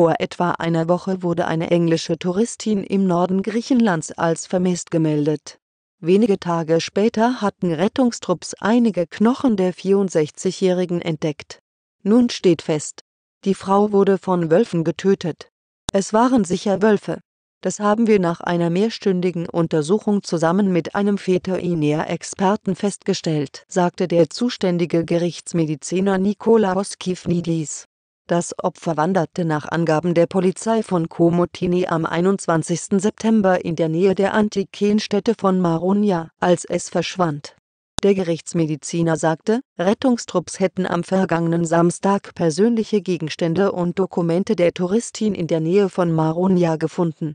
Vor etwa einer Woche wurde eine englische Touristin im Norden Griechenlands als vermisst gemeldet. Wenige Tage später hatten Rettungstrupps einige Knochen der 64-Jährigen entdeckt. Nun steht fest, die Frau wurde von Wölfen getötet. Es waren sicher Wölfe. Das haben wir nach einer mehrstündigen Untersuchung zusammen mit einem Veterinär-Experten festgestellt, sagte der zuständige Gerichtsmediziner Nikolaos Kifnidis. Das Opfer wanderte nach Angaben der Polizei von Komotini am 21. September in der Nähe der Antikenstätte von Maronia, als es verschwand. Der Gerichtsmediziner sagte, Rettungstrupps hätten am vergangenen Samstag persönliche Gegenstände und Dokumente der Touristin in der Nähe von Maronia gefunden.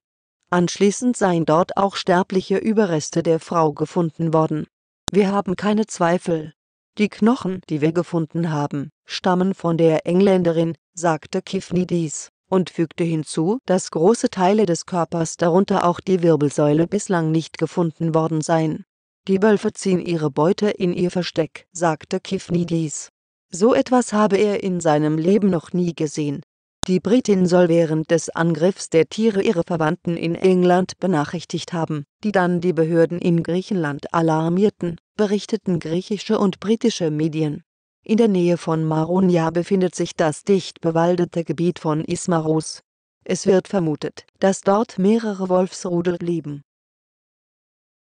Anschließend seien dort auch sterbliche Überreste der Frau gefunden worden. Wir haben keine Zweifel. Die Knochen, die wir gefunden haben, stammen von der Engländerin, sagte dies, und fügte hinzu, dass große Teile des Körpers darunter auch die Wirbelsäule bislang nicht gefunden worden seien. Die Wölfe ziehen ihre Beute in ihr Versteck, sagte dies. So etwas habe er in seinem Leben noch nie gesehen. Die Britin soll während des Angriffs der Tiere ihre Verwandten in England benachrichtigt haben, die dann die Behörden in Griechenland alarmierten, berichteten griechische und britische Medien in der Nähe von Maronia befindet sich das dicht bewaldete Gebiet von Ismarus. Es wird vermutet, dass dort mehrere Wolfsrudel leben